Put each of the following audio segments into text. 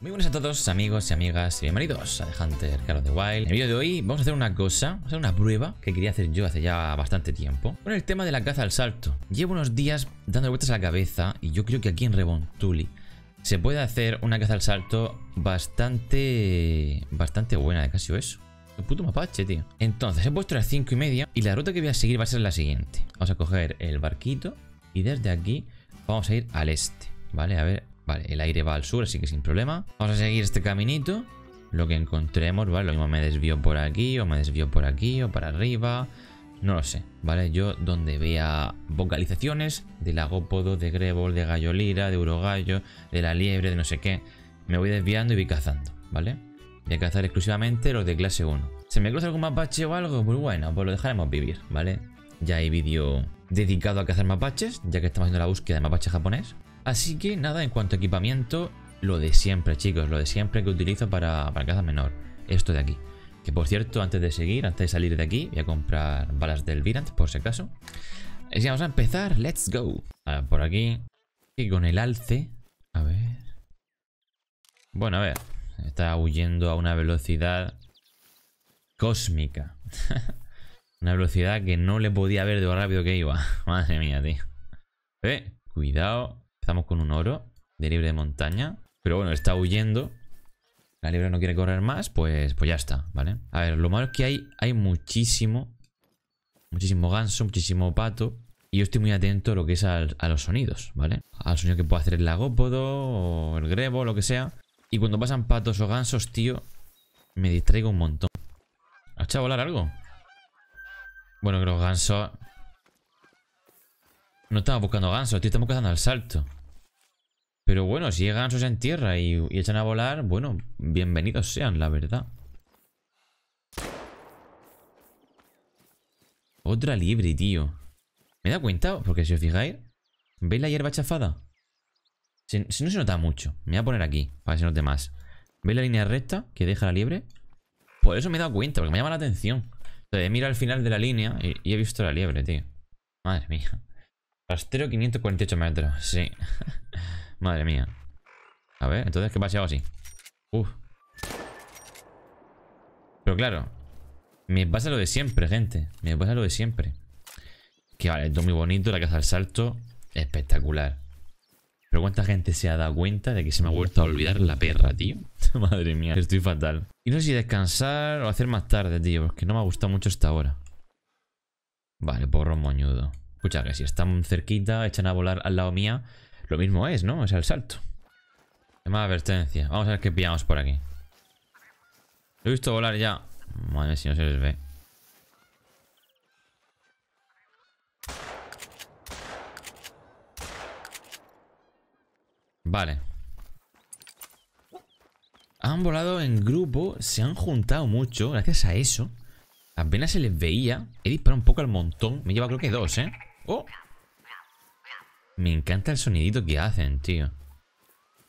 Muy buenas a todos amigos y amigas y bienvenidos a The Hunter Call of the Wild En el vídeo de hoy vamos a hacer una cosa, vamos a hacer una prueba que quería hacer yo hace ya bastante tiempo Con el tema de la caza al salto Llevo unos días dando vueltas a la cabeza y yo creo que aquí en Rebontuli Se puede hacer una caza al salto bastante... bastante buena de casi eso Un puto mapache, tío Entonces he puesto las 5 y media y la ruta que voy a seguir va a ser la siguiente Vamos a coger el barquito y desde aquí vamos a ir al este Vale, a ver, Vale, el aire va al sur, así que sin problema. Vamos a seguir este caminito. Lo que encontremos, ¿vale? Lo mismo me desvío por aquí, o me desvío por aquí, o para arriba. No lo sé, ¿vale? Yo donde vea vocalizaciones de agópodo, de grebol, de gallolira, de urogallo, de la liebre, de no sé qué, me voy desviando y voy cazando, ¿vale? Voy a cazar exclusivamente los de clase 1. ¿Se me cruza algún mapache o algo? Pues bueno, pues lo dejaremos vivir, ¿vale? Ya hay vídeo dedicado a cazar mapaches, ya que estamos haciendo la búsqueda de mapache japonés. Así que nada, en cuanto a equipamiento, lo de siempre, chicos, lo de siempre que utilizo para, caza menor. Esto de aquí. Que por cierto, antes de seguir, antes de salir de aquí, voy a comprar balas del Virant, por si acaso. Así vamos a empezar, let's go. A por aquí. Y con el alce. A ver. Bueno, a ver. Está huyendo a una velocidad cósmica. una velocidad que no le podía ver de lo rápido que iba. Madre mía, tío. Eh, cuidado. Estamos con un oro de libre de montaña. Pero bueno, está huyendo. La libre no quiere correr más, pues, pues ya está, ¿vale? A ver, lo malo es que hay, hay muchísimo. Muchísimo ganso, muchísimo pato. Y yo estoy muy atento a lo que es a los sonidos, ¿vale? Al sonido que puede hacer el lagópodo o el grebo, lo que sea. Y cuando pasan patos o gansos, tío, me distraigo un montón. ¿Has echado volar algo? Bueno, que los gansos... No estamos buscando gansos, tío, estamos cazando al salto. Pero bueno, si llegan sus en tierra y, echan a volar, bueno, bienvenidos sean, la verdad. Otra libre, tío. ¿Me da cuenta? Porque si os fijáis, ¿veis la hierba chafada? Si, no se nota mucho. Me voy a poner aquí, para que se note más. ¿Veis la línea recta que deja la liebre? Por eso me he dado cuenta, porque me llama la atención. Entonces, miro al final de la línea y, he visto la liebre, tío. Madre mía. Rastero 548 metros, sí. Madre mía. A ver, entonces, ¿qué pasa si hago así? Uf. Pero claro, me pasa lo de siempre, gente. Me pasa lo de siempre. Que vale, esto es muy bonito, la caza al salto, espectacular. Pero cuánta gente se ha dado cuenta de que se me ha vuelto a olvidar la perra, tío. Madre mía, estoy fatal. Y no sé si descansar o hacer más tarde, tío, porque no me ha gustado mucho esta hora. Vale, porro moñudo. Escucha, que si están cerquita, echan a volar al lado mía lo mismo es, ¿no? Es el salto. Más advertencia. Vamos a ver qué pillamos por aquí. Lo he visto volar ya. Madre si no se les ve. Vale. Han volado en grupo, se han juntado mucho, gracias a eso. Apenas se les veía. He disparado un poco al montón. Me lleva creo que dos, ¿eh? ¡Oh! Me encanta el sonidito que hacen, tío.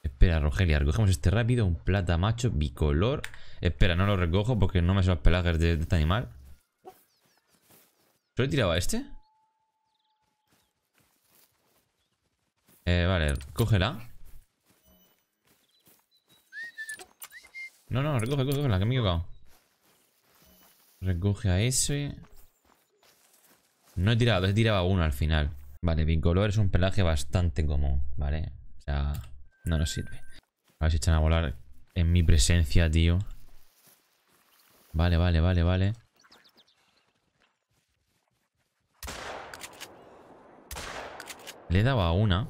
Espera, Rogelia, recogemos este rápido. Un plata macho bicolor. Espera, no lo recojo porque no me son los de, este animal. ¿Solo he tirado a este? Eh, vale, cógela. No, no, recoge, recoge, que me he equivocado. Recoge a ese. No he tirado, he tirado a uno al final. Vale, bicolor es un pelaje bastante común, ¿vale? O sea, no nos sirve. A ver si echan a volar en mi presencia, tío. Vale, vale, vale, vale. Le he dado a una.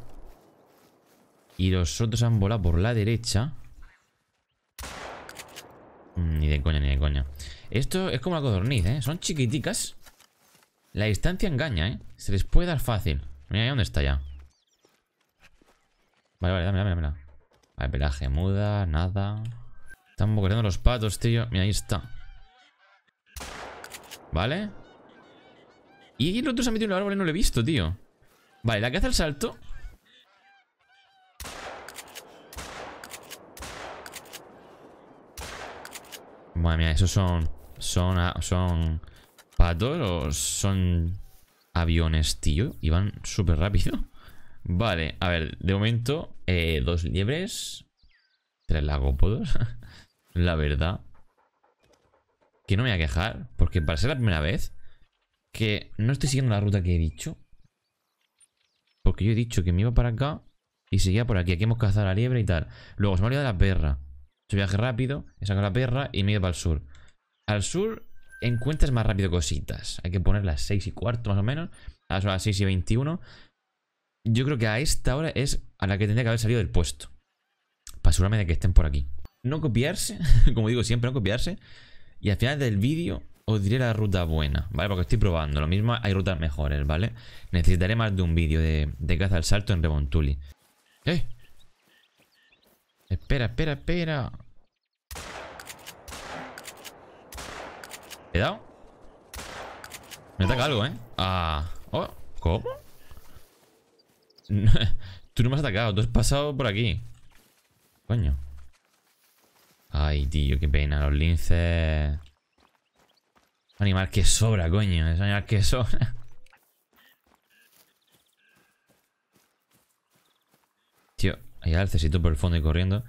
Y los otros han volado por la derecha. Mm, ni de coña, ni de coña. Esto es como la codorniz, ¿eh? Son chiquiticas. La distancia engaña, ¿eh? Se les puede dar fácil. Mira, ¿dónde está ya? Vale, vale, dámela, dámela. Vale, pelaje muda, nada. Están boqueando los patos, tío. Mira, ahí está. Vale. Y el otro se ha metido en el árbol y no lo he visto, tío. Vale, la que hace el salto. Madre esos son... Son... Son patos son aviones, tío? Y van súper rápido. Vale, a ver, de momento, eh, dos liebres. Tres lagópodos. la verdad. Que no me voy a quejar, porque para ser la primera vez que no estoy siguiendo la ruta que he dicho. Porque yo he dicho que me iba para acá y seguía por aquí. Aquí hemos cazado la liebre y tal. Luego se me ha la perra. Se viaje rápido, he sacado la perra y me he ido para el sur. Al sur encuentras más rápido cositas. Hay que poner las 6 y cuarto más o menos. Ahora las 6 y 21. Yo creo que a esta hora es a la que tendría que haber salido del puesto. Para asegurarme de que estén por aquí. No copiarse, como digo siempre, no copiarse. Y al final del vídeo os diré la ruta buena, ¿vale? Porque estoy probando. Lo mismo hay rutas mejores, ¿vale? Necesitaré más de un vídeo de, caza al salto en Rebontuli. ¡Eh! Espera, espera, espera. ¿He dado? Me ataca oh. algo, ¿eh? Ah. Oh, ¿Cómo? tú no me has atacado, tú has pasado por aquí. Coño. Ay, tío, qué pena. Los linces. Animal que sobra, coño. Es animal que sobra. Tío, ahí alcecito por el fondo y corriendo.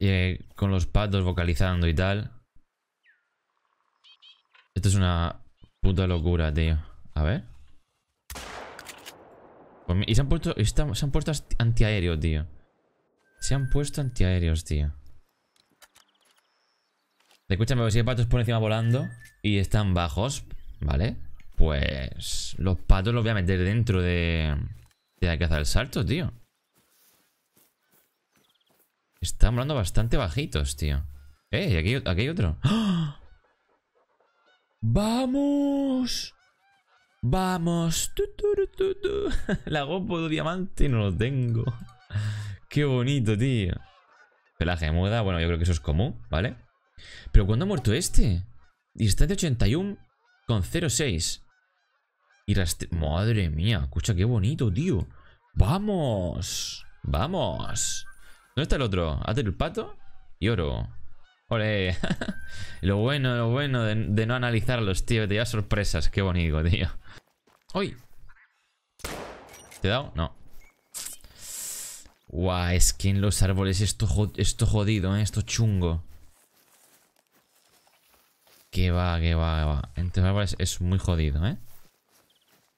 Eh, con los patos vocalizando y tal. Esto es una puta locura, tío. A ver. Pues y se han puesto. se han puesto antiaéreos, tío. Se han puesto antiaéreos, tío. Escúchame, si hay patos por encima volando y están bajos, ¿vale? Pues los patos los voy a meter dentro de... De la caza del salto, tío. Están volando bastante bajitos, tío. ¡Eh! Aquí, aquí hay otro. ¡Oh! ¡Vamos! ¡Vamos! La Gopo de diamante no lo tengo. ¡Qué bonito, tío! Pelaje de muda. Bueno, yo creo que eso es común, ¿vale? Pero ¿cuándo ha muerto este? Distancia 06 Y rastre... Madre mía, escucha, qué bonito, tío. ¡Vamos! ¡Vamos! ¿Dónde está el otro? ¿Hazte el pato? Y oro. Ole. lo bueno, lo bueno de, no analizarlos, tío. Te lleva sorpresas. Qué bonito, tío. ¡Uy! ¿Te he dado? No. Guau, es que en los árboles esto, esto jodido, ¿eh? esto chungo. Que va, que va, qué va. En árboles es muy jodido, ¿eh?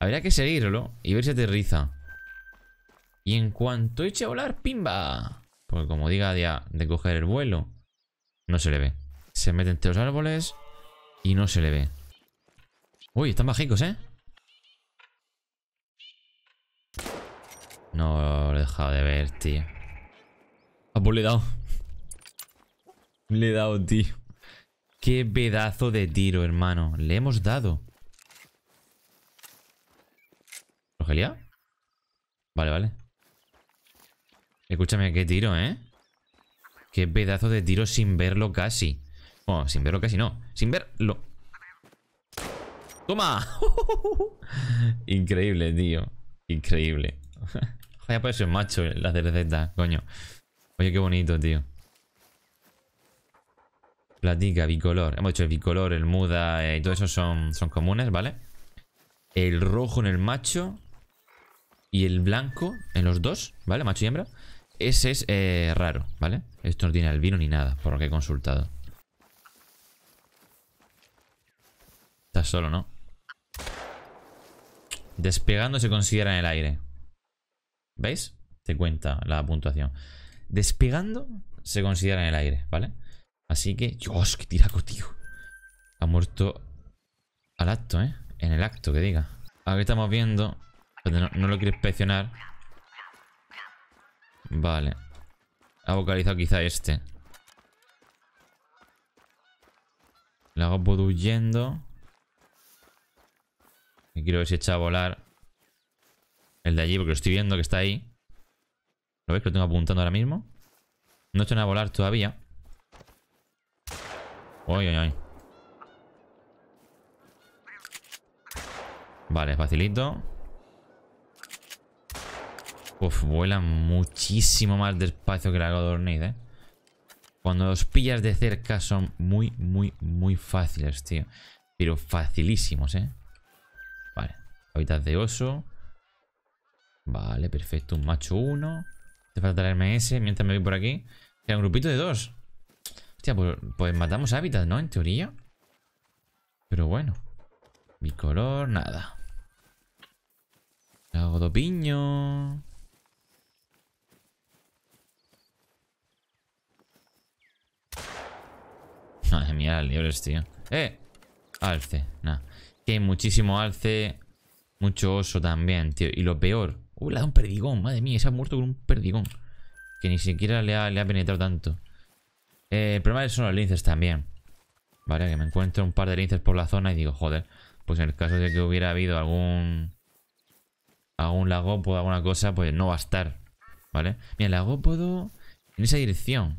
Habría que seguirlo y ver si aterriza. Y en cuanto eche a volar, ¡pimba! Porque como diga ya de coger el vuelo, no se le ve. Se mete entre los árboles y no se le ve. Uy, están bajicos, ¿eh? No lo he dejado de ver, tío. Ah, pues le he dado. le he dado, tío. Qué pedazo de tiro, hermano. Le hemos dado. ¿Rogelia? Vale, vale. Escúchame, qué tiro, ¿eh? Qué pedazo de tiro sin verlo casi. Bueno, sin verlo casi no. Sin verlo. ¡Toma! Increíble, tío. Increíble. Ya por eso macho la cerveza, coño. Oye, qué bonito, tío. Platica, bicolor. Hemos hecho el bicolor, el muda eh, y todo eso son, son comunes, ¿vale? El rojo en el macho y el blanco en los dos, ¿vale? Macho y hembra. Ese es eh, raro, ¿vale? Esto no tiene albino ni nada, por lo que he consultado. Está solo, ¿no? Despegando se considera en el aire. ¿Veis? Te cuenta la puntuación. Despegando se considera en el aire, ¿vale? Así que... ¡Dios, qué tiraco, tío! Ha muerto al acto, ¿eh? En el acto, que diga. Aquí estamos viendo... No, no lo quiero inspeccionar Vale. Ha vocalizado quizá este. Le hago huyendo. Y quiero ver si echa a volar el de allí, porque lo estoy viendo que está ahí. ¿Lo veis? Que lo tengo apuntando ahora mismo. No estoy a volar todavía. Uy, uy, uy. Vale, facilito pues vuelan muchísimo más despacio que la Godornade, ¿eh? Cuando los pillas de cerca son muy, muy, muy fáciles, tío. Pero facilísimos, ¿eh? Vale. Hábitat de oso. Vale, perfecto. Un macho uno. Te falta el ms Mientras me voy por aquí. sea, un grupito de dos. Hostia, pues, pues, matamos hábitat, ¿no? En teoría. Pero bueno. Mi color, nada. Hago piño tío. ¡Eh! Alce, nada. Que hay muchísimo alce. Mucho oso también, tío. Y lo peor. Uh, un perdigón. Madre mía, se ha muerto con un perdigón. Que ni siquiera le ha, le ha penetrado tanto. Eh, el problema son los linces también. Vale, que me encuentro un par de linces por la zona y digo, joder. Pues en el caso de que hubiera habido algún. algún lagópodo, pues alguna cosa, pues no va a estar. ¿Vale? Mira, el lagópodo. en esa dirección.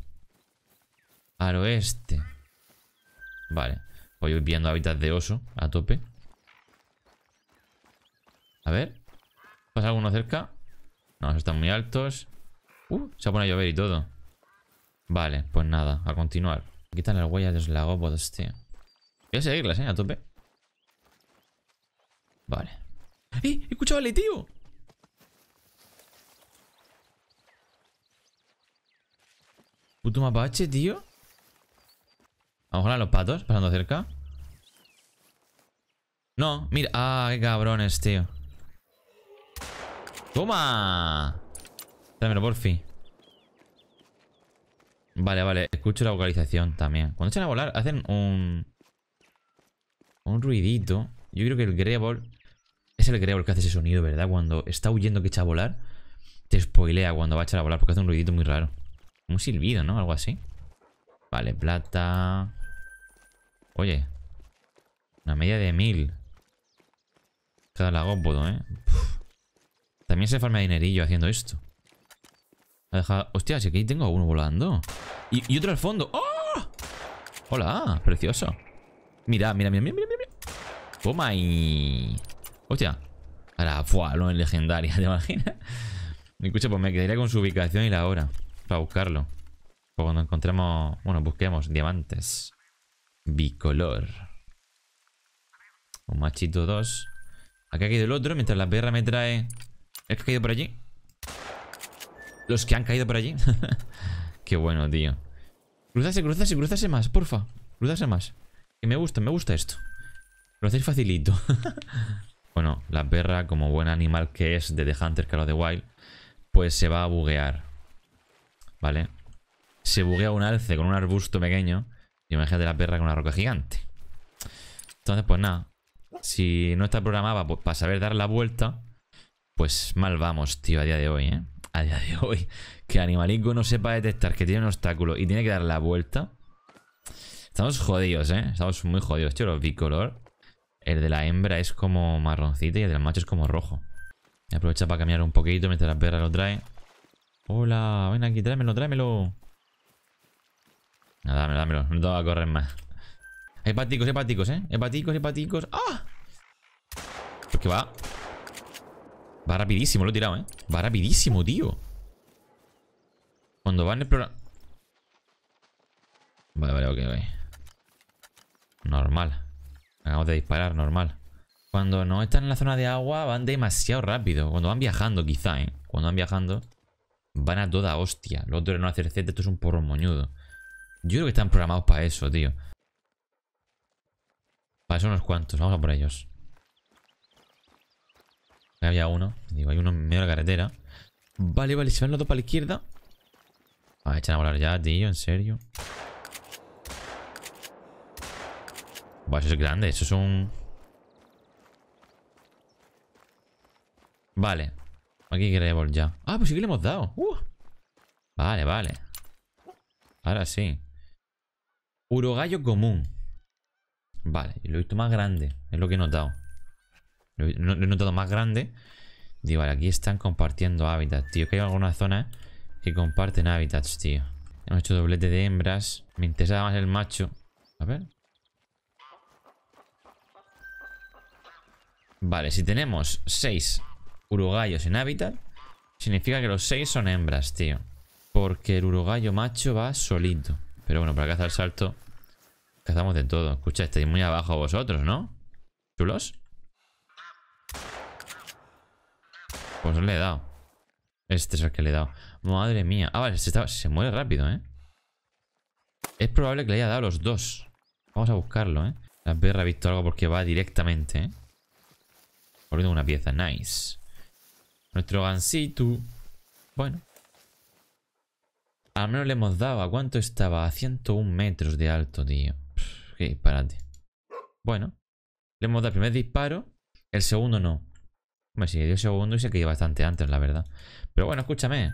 Al oeste. Vale. Voy viendo hábitats de oso a tope. A ver. ¿Pasa alguno cerca? No, están muy altos. Uh, se pone a llover y todo. Vale, pues nada, a continuar. Quitan las huellas de los lagópodos, tío. Voy a seguirlas, eh, a tope. Vale. ¡Eh! ¡Escucha, vale, tío! Puto mapache, tío. A los patos pasando cerca. No, mira. Ah, qué cabrones, tío. ¡Toma! Dámelo, porfi. Vale, vale. Escucho la vocalización también. Cuando echan a volar, hacen un... Un ruidito. Yo creo que el Grebol... Es el Grebol que hace ese sonido, ¿verdad? Cuando está huyendo que echa a volar, te spoilea cuando va a echar a volar porque hace un ruidito muy raro. Un silbido, ¿no? Algo así. Vale, plata... Oye. Una media de mil. Cada lago puedo, ¿eh? También se forma dinerillo haciendo esto. Ha dejado... Hostia, si aquí tengo uno volando. Y, otro al fondo. ¡Oh! Hola, precioso. Mira, mira, mira, mira, mira, mira. Toma y... Hostia. Ahora, fuá, lo es legendaria, ¿te imaginas? Escucha, pues me quedaría con su ubicación y la hora. Para buscarlo. O cuando encontremos... Bueno, busquemos diamantes bicolor. Un machito, dos. Aquí ha caído el otro, mientras la perra me trae... ¿Es que ha caído por allí? Los que han caído por allí. Qué bueno, tío. Cruzase, cruzase, cruzase más, porfa. Cruzase más. Que me gusta, me gusta esto. Lo hacéis facilito. bueno, la perra, como buen animal que es de The Hunter que lo de Wild, pues se va a buguear. ¿Vale? Se buguea un alce con un arbusto pequeño Imagínate la perra con una roca gigante. Entonces, pues nada. Si no está programada pues, para saber dar la vuelta, pues mal vamos, tío, a día de hoy, ¿eh? A día de hoy. Que Animalico no sepa detectar que tiene un obstáculo y tiene que dar la vuelta. Estamos jodidos, ¿eh? Estamos muy jodidos, tío. Los bicolor. El de la hembra es como marroncito y el del macho es como rojo. Aprovecha para cambiar un poquito mientras la perra lo trae. Hola, ven aquí, tráemelo, tráemelo. Nada, dámelo, dámelo. No te va a correr más. Hepáticos, hepáticos, ¿eh? Hepaticos, hepáticos ¡Ah! Porque va. Va rapidísimo, lo he tirado, ¿eh? Va rapidísimo, tío. Cuando van explorando... Vale, vale, ok, ok. Normal. Acabamos de disparar, normal. Cuando no están en la zona de agua van demasiado rápido. Cuando van viajando, quizá, ¿eh? Cuando van viajando, van a toda hostia. Lo otro no hacer Z, esto es un porro moñudo. Yo creo que están programados para eso, tío. Para eso unos cuantos. Vamos a por ellos. había uno. Digo, hay uno en medio de la carretera. Vale, vale. Se van los dos para la izquierda. a echar a volar ya, tío. En serio. Buah, eso es grande. Eso es un... Vale. Aquí queremos ya. Ah, pues sí que le hemos dado. Uh. Vale, vale. Ahora sí. Urogallo común. Vale, lo he visto más grande. Es lo que he notado. Lo he, notado más grande. Digo, vale, aquí están compartiendo hábitats, tío. Que hay alguna zona que comparten hábitats, tío. Hemos hecho doblete de hembras. Me interesa más el macho. A ver. Vale, si tenemos seis uruguayos en hábitat, significa que los seis son hembras, tío. Porque el uruguayo macho va solito. Pero bueno, para cazar salto Cazamos de todo. Escucha, estáis muy abajo vosotros, ¿no? ¿Chulos? Pues le he dado. Este es el que le he dado. Madre mía. Ah, vale, este se, muere rápido, ¿eh? Es probable que le haya dado los dos. Vamos a buscarlo, ¿eh? La perra ha visto algo porque va directamente, ¿eh? Corriendo una pieza. Nice. Nuestro gansito. Bueno. Al menos le hemos dado. ¿A cuánto estaba? A 101 metros de alto, tío que disparate. Bueno, le hemos dado el primer disparo, el segundo no. Hombre, si dio segundo y se quedó bastante antes, la verdad. Pero bueno, escúchame.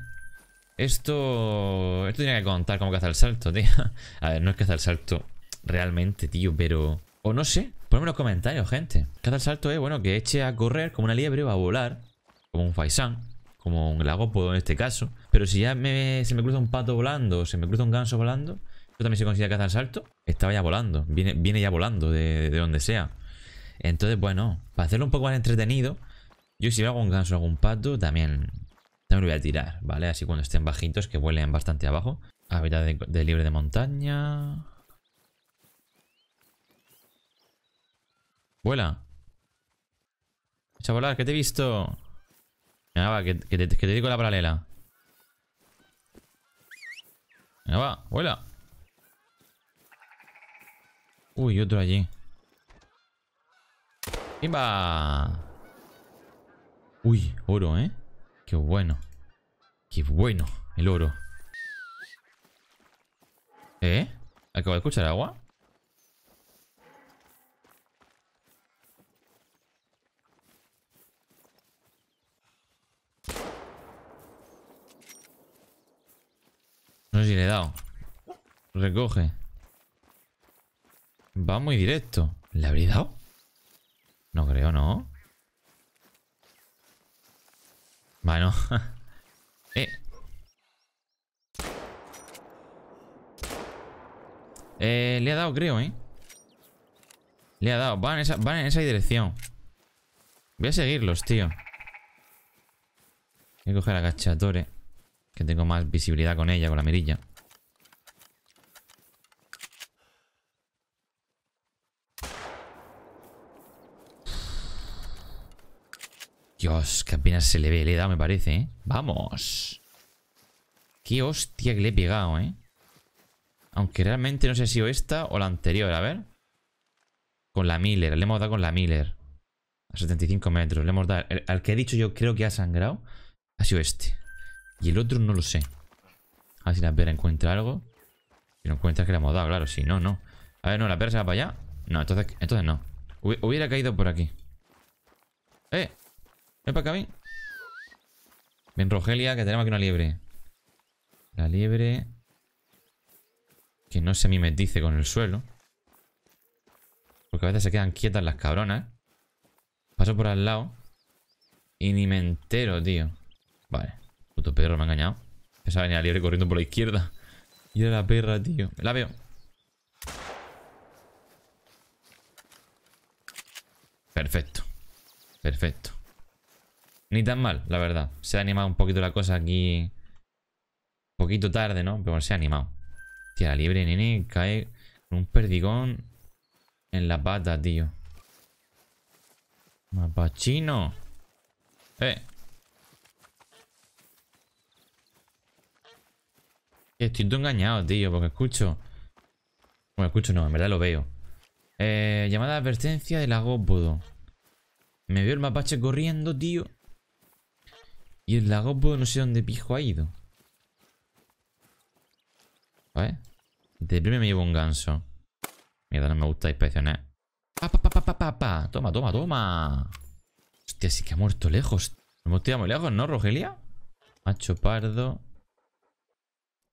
Esto... Esto tiene que contar cómo hace el salto, tío. A ver, no es que caza el salto realmente, tío, pero... O no sé, ponme en los comentarios, gente. Cazar el salto es, bueno, que eche a correr como una liebre o a volar. Como un faisán. Como un lagópodo en este caso. Pero si ya se me cruza un pato volando o se me cruza un ganso volando, Yo también se considera cazar el salto? estaba ya volando, viene, ya volando de, donde sea. Entonces, bueno, para hacerlo un poco más entretenido, yo si veo algún ganso o algún pato, también, también lo voy a tirar, ¿vale? Así cuando estén bajitos, que vuelen bastante abajo. Hábitat de, libre de montaña. Vuela. Echa a volar, que te he visto. Venga, va, que, te, que te digo la paralela. Venga, va, vuela. Uy, otro allí. ¡Imba! Uy, oro, ¿eh? Qué bueno. Qué bueno el oro. ¿Eh? Acabo de escuchar agua. No sé si le he dado. Recoge. Va muy directo. ¿Le habría dado? No creo, ¿no? Bueno. eh. Eh, le ha dado, creo, ¿eh? Le ha dado. Van en esa, dirección. Voy a seguirlos, tío. Voy a coger a cachatore. Que tengo más visibilidad con ella, con la mirilla. Dios, que apenas se le ve. Le he dado, me parece, ¿eh? ¡Vamos! ¡Qué hostia que le he pegado, eh! Aunque realmente no sé si ha sido esta o la anterior. A ver. Con la Miller. Le hemos dado con la Miller. A 75 metros. Le hemos dado... al que he dicho yo creo que ha sangrado ha sido este. Y el otro no lo sé. A ver si la pera encuentra algo. Si no encuentra que le hemos dado, claro. Si no, no. A ver, no, la perra se va para allá. No, entonces, entonces no. Hubiera caído por aquí. ¡Eh! Ven para acá, Ven, Rogelia, que tenemos aquí una liebre. La liebre... Que no se mimetice con el suelo. Porque a veces se quedan quietas las cabronas. Paso por al lado. Y ni me entero, tío. Vale. Puto perro, me ha engañado. Esa venir la liebre corriendo por la izquierda. Y era la perra, tío. La veo. Perfecto. Perfecto. Ni tan mal, la verdad. Se ha animado un poquito la cosa aquí. Un poquito tarde, ¿no? Pero se ha animado. Tía, la libre, nene, cae con un perdigón en la pata, tío. Mapachino. Eh. Estoy todo engañado, tío, porque escucho... Bueno, escucho no, en verdad lo veo. Eh, llamada de advertencia del agópodo. Me veo el mapache corriendo, tío. Y el lagopo pues, no sé dónde pijo ha ido. A pues, ver. De primer me llevo un ganso. Mierda, no me gusta inspeccionar. Pa, pa, pa, pa, pa, pa, Toma, toma, toma. Hostia, sí que ha muerto lejos. Hemos tirado muy lejos, ¿no, Rogelia? Macho pardo.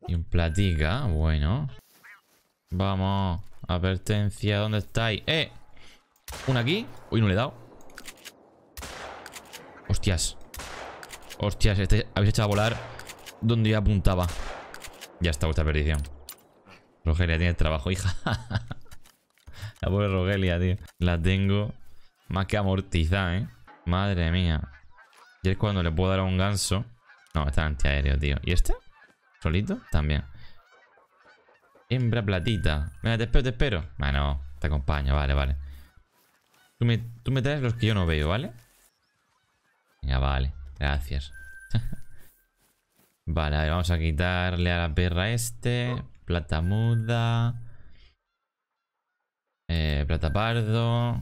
Y un platica. Bueno. Vamos. Advertencia, ¿dónde estáis? ¡Eh! Una aquí. Uy, no le he dado. Hostias. Hostias, este, habéis echado a volar donde yo apuntaba. Ya está vuestra perdición. Rogelia tiene trabajo, hija. La pobre Rogelia, tío. La tengo más que amortizada, ¿eh? Madre mía. Y es cuando le puedo dar a un ganso. No, está antiaéreo, tío. ¿Y este? ¿Solito? También. Hembra platita. Venga, te espero, te espero. Bueno, te acompaño, vale, vale. Tú me, tú me traes los que yo no veo, ¿vale? Venga, vale. Gracias. vale, a ver, vamos a quitarle a la perra este. Plata muda. Eh, plata pardo.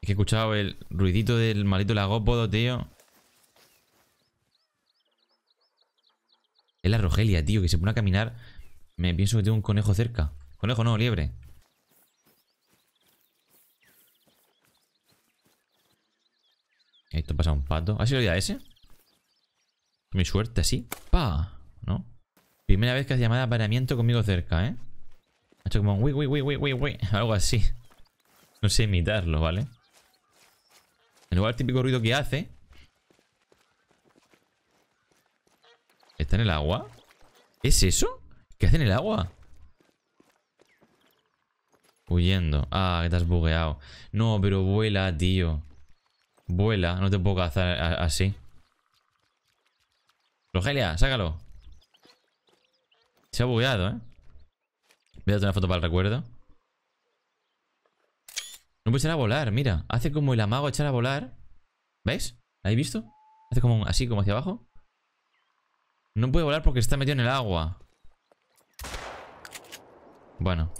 Es que he escuchado el ruidito del maldito lagópodo, tío. Es la Rogelia, tío, que se pone a caminar. Me pienso que tengo un conejo cerca. Conejo no, liebre. Esto pasa un pato. ¿Ha sido ya ese? Mi suerte, así. ¡Pa! ¿No? Primera vez que has llamado apareamiento conmigo cerca, ¿eh? Ha hecho como un wii, wii, wii, wii, wii. Algo así. No sé imitarlo, ¿vale? En lugar del típico ruido que hace. ¿Está en el agua? ¿Es eso? ¿Qué hace en el agua? Huyendo. Ah, que te has bugueado. No, pero vuela, tío. Vuela, no te puedo cazar así. Rogelia, sácalo. Se ha bugueado, ¿eh? Voy a darte una foto para el recuerdo. No puede echar a volar, mira. Hace como el amago echar a volar. ¿Veis? ¿La habéis visto? Hace como así, como hacia abajo. No puede volar porque está metido en el agua. Bueno,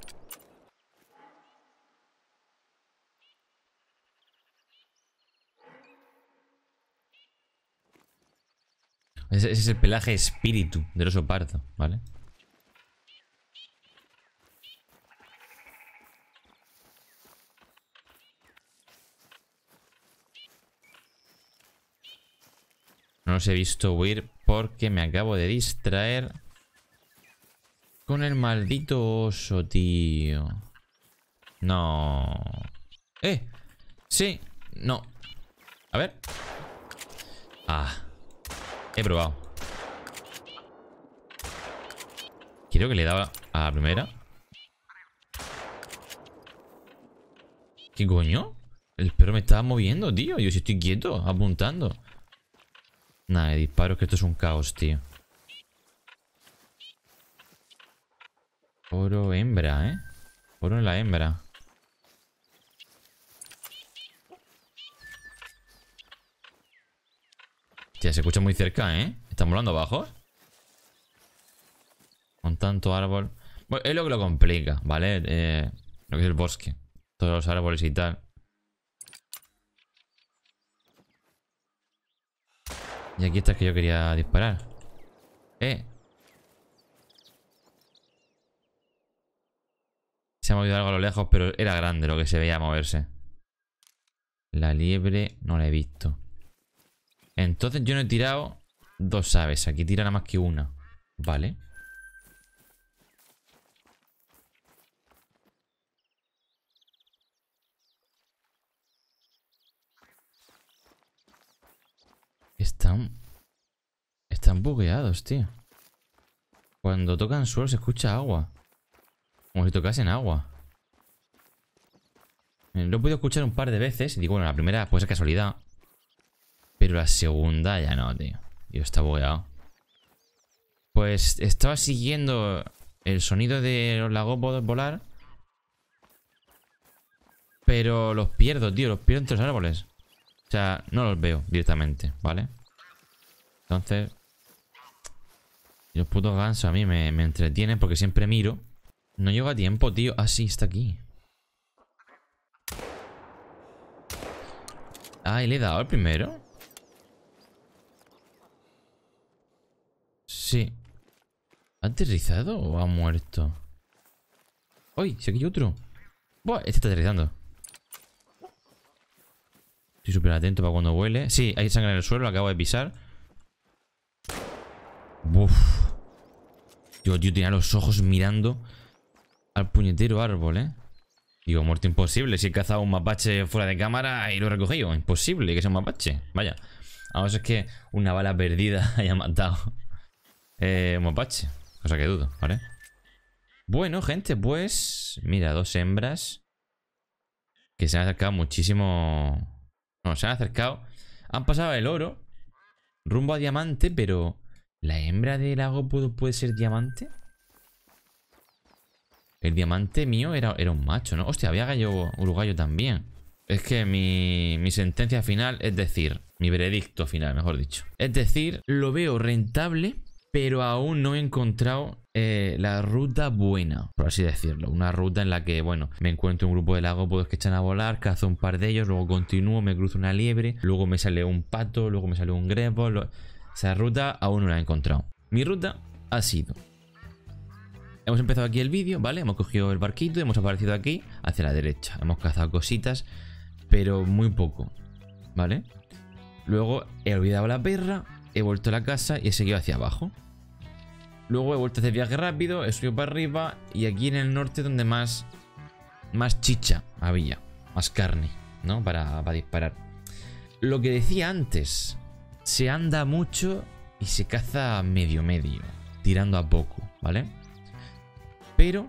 Ese, es el pelaje espíritu del oso parto, ¿vale? No los he visto huir porque me acabo de distraer con el maldito oso, tío. No. ¡Eh! Sí. No. A ver. Ah. He probado. Quiero que le daba a la primera. ¿Qué coño? El perro me estaba moviendo, tío. Yo sí estoy quieto, apuntando. Nada, disparo, disparos que esto es un caos, tío. Oro hembra, ¿eh? Oro en la hembra. se escucha muy cerca, ¿eh? ¿Están volando abajo? Con tanto árbol. Bueno, es lo que lo complica, ¿vale? Eh, lo que es el bosque. Todos los árboles y tal. Y aquí está el que yo quería disparar. Eh. Se ha movido algo a lo lejos, pero era grande lo que se veía moverse. La liebre no la he visto. Entonces yo no he tirado dos aves. Aquí tira más que una. Vale. Están... Están bugueados, tío. Cuando tocan suelo se escucha agua. Como si tocasen agua. Eh, lo he podido escuchar un par de veces. Y digo, bueno, la primera pues ser casualidad. Pero la segunda ya no, tío. Yo está bugueado. Pues estaba siguiendo el sonido de los lagos volar. Pero los pierdo, tío. Los pierdo entre los árboles. O sea, no los veo directamente, ¿vale? Entonces... Los putos gansos a mí me, entretienen porque siempre miro. No llego a tiempo, tío. Ah, sí, está aquí. Ah, ¿y le he dado el primero? Sí. ¿Ha aterrizado o ha muerto? ¡Uy! Se hay otro. ¡Buah! Este está aterrizando. Estoy súper atento para cuando huele. Sí, hay sangre en el suelo, acabo de pisar. ¡Buf! Yo, tío, tenía los ojos mirando al puñetero árbol, ¿eh? Digo, muerto imposible. Si he cazado un mapache fuera de cámara y lo he recogido. Imposible que sea un mapache. Vaya. A si es que una bala perdida haya matado eh, un mapache. Cosa que dudo, ¿vale? Bueno, gente, pues... Mira, dos hembras. Que se han acercado muchísimo... No, se han acercado. Han pasado el oro. Rumbo a diamante, pero... ¿La hembra del lago puede ser diamante? El diamante mío era, era, un macho, ¿no? Hostia, había gallo uruguayo también. Es que mi, mi, sentencia final, es decir, mi veredicto final, mejor dicho. Es decir, lo veo rentable pero aún no he encontrado eh, la ruta buena, por así decirlo. Una ruta en la que, bueno, me encuentro un grupo de lagópodos pues, que echan a volar, cazo un par de ellos, luego continúo, me cruzo una liebre, luego me sale un pato, luego me sale un grebo. Esa ruta aún no la he encontrado. Mi ruta ha sido... Hemos empezado aquí el vídeo, ¿vale? Hemos cogido el barquito y hemos aparecido aquí, hacia la derecha. Hemos cazado cositas, pero muy poco, ¿vale? Luego he olvidado la perra, he vuelto a la casa y he seguido hacia abajo. Luego he vuelto a hacer viaje rápido, he subido para arriba y aquí en el norte donde más, más chicha había, más carne, ¿no? Para, para disparar. Lo que decía antes, se anda mucho y se caza medio medio, tirando a poco, ¿vale? Pero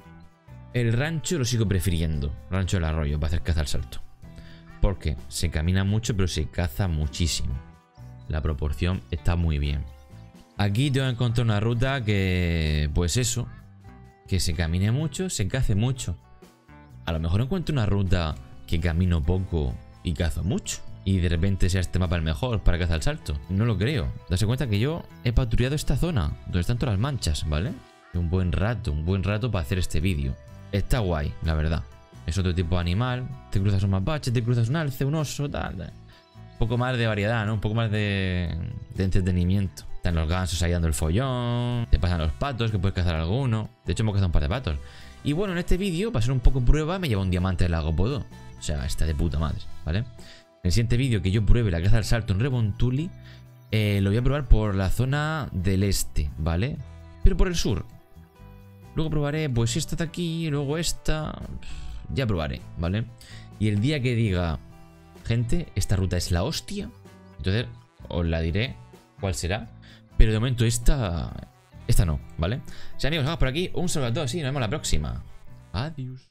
el rancho lo sigo prefiriendo, rancho del arroyo, para hacer caza al salto. Porque se camina mucho pero se caza muchísimo la proporción está muy bien. Aquí yo encontrar una ruta que, pues eso, que se camine mucho, se cace mucho. A lo mejor encuentro una ruta que camino poco y cazo mucho. Y de repente sea este mapa el mejor para cazar el salto. No lo creo. Dase cuenta que yo he patrullado esta zona, donde están todas las manchas, ¿vale? Un buen rato, un buen rato para hacer este vídeo. Está guay, la verdad. Es otro tipo de animal. Te cruzas un mapache, te cruzas un alce, un oso, tal un poco más de variedad, ¿no? Un poco más de, entretenimiento. Están los gansos ahí dando el follón, te pasan los patos, que puedes cazar alguno. De hecho, hemos cazado un par de patos. Y bueno, en este vídeo, para ser un poco prueba, me llevo un diamante del lago Podo. O sea, está de puta madre, ¿vale? En el siguiente vídeo que yo pruebe la caza del salto en Rebontuli, eh, lo voy a probar por la zona del este, ¿vale? Pero por el sur. Luego probaré, pues esta de aquí, luego esta... Ya probaré, ¿vale? Y el día que diga, Gente, esta ruta es la hostia. Entonces, os la diré cuál será. Pero de momento esta... Esta no, ¿vale? O sea, amigos, vamos por aquí. Un saludo a todos y nos vemos la próxima. Adiós.